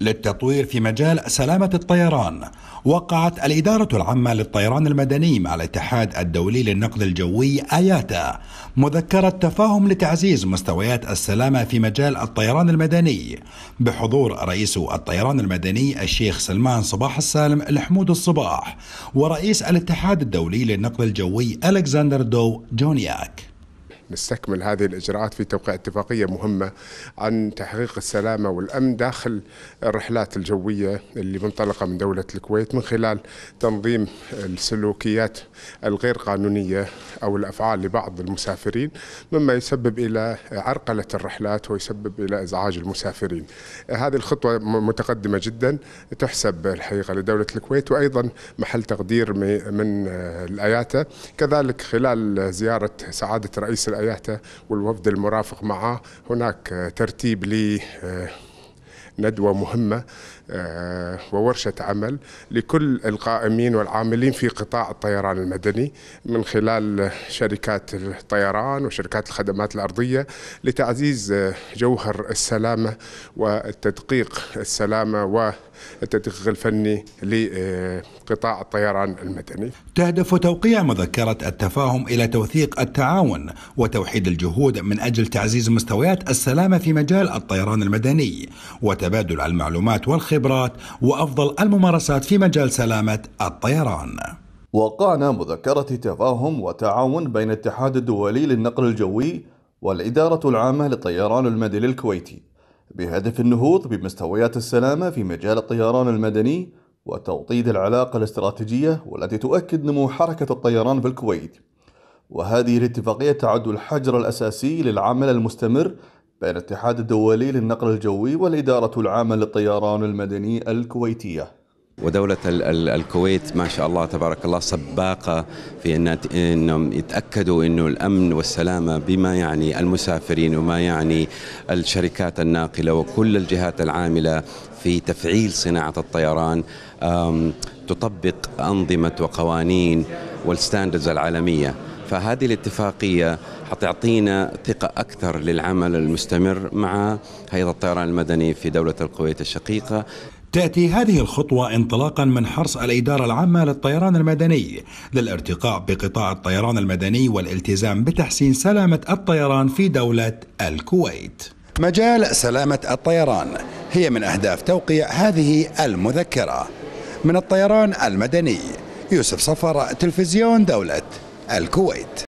للتطوير في مجال سلامة الطيران وقعت الإدارة العامة للطيران المدني مع الاتحاد الدولي للنقل الجوي آياتا مذكرة تفاهم لتعزيز مستويات السلامة في مجال الطيران المدني بحضور رئيس الطيران المدني الشيخ سلمان صباح السالم الحمود الصباح ورئيس الاتحاد الدولي للنقل الجوي ألكسندر دو جونياك نستكمل هذه الإجراءات في توقيع اتفاقية مهمة عن تحقيق السلامة والأمن داخل الرحلات الجوية اللي منطلقة من دولة الكويت من خلال تنظيم السلوكيات الغير قانونية أو الأفعال لبعض المسافرين مما يسبب إلى عرقلة الرحلات ويسبب إلى إزعاج المسافرين هذه الخطوة متقدمة جدا تحسب الحقيقة لدولة الكويت وأيضا محل تقدير من الآياتا كذلك خلال زيارة سعادة رئيس رأيته والوفد المرافق معه هناك ترتيب ل آه، ندوة مهمة آه، وورشة عمل لكل القائمين والعاملين في قطاع الطيران المدني من خلال شركات الطيران وشركات الخدمات الأرضية لتعزيز جوهر السلامة والتدقيق السلامة و التدقيق الفني لقطاع الطيران المدني تهدف توقيع مذكرة التفاهم إلى توثيق التعاون وتوحيد الجهود من أجل تعزيز مستويات السلامة في مجال الطيران المدني وتبادل المعلومات والخبرات وأفضل الممارسات في مجال سلامة الطيران وقعنا مذكرة تفاهم وتعاون بين الاتحاد الدولي للنقل الجوي والإدارة العامة للطيران المدني الكويتي بهدف النهوض بمستويات السلامة في مجال الطيران المدني وتوطيد العلاقة الاستراتيجية والتي تؤكد نمو حركة الطيران في الكويت وهذه الاتفاقية تعد الحجر الأساسي للعمل المستمر بين الاتحاد الدولي للنقل الجوي والإدارة العامة للطيران المدني الكويتية ودولة الكويت ما شاء الله تبارك الله سباقة في أنهم يتأكدوا أنه الأمن والسلامة بما يعني المسافرين وما يعني الشركات الناقلة وكل الجهات العاملة في تفعيل صناعة الطيران تطبق أنظمة وقوانين والستاندرز العالمية فهذه الاتفاقية حتعطينا ثقة أكثر للعمل المستمر مع هيئة الطيران المدني في دولة الكويت الشقيقة تأتي هذه الخطوة انطلاقا من حرص الإدارة العامة للطيران المدني للارتقاء بقطاع الطيران المدني والالتزام بتحسين سلامة الطيران في دولة الكويت. مجال سلامة الطيران هي من أهداف توقيع هذه المذكرة. من الطيران المدني يوسف صفر تلفزيون دولة الكويت.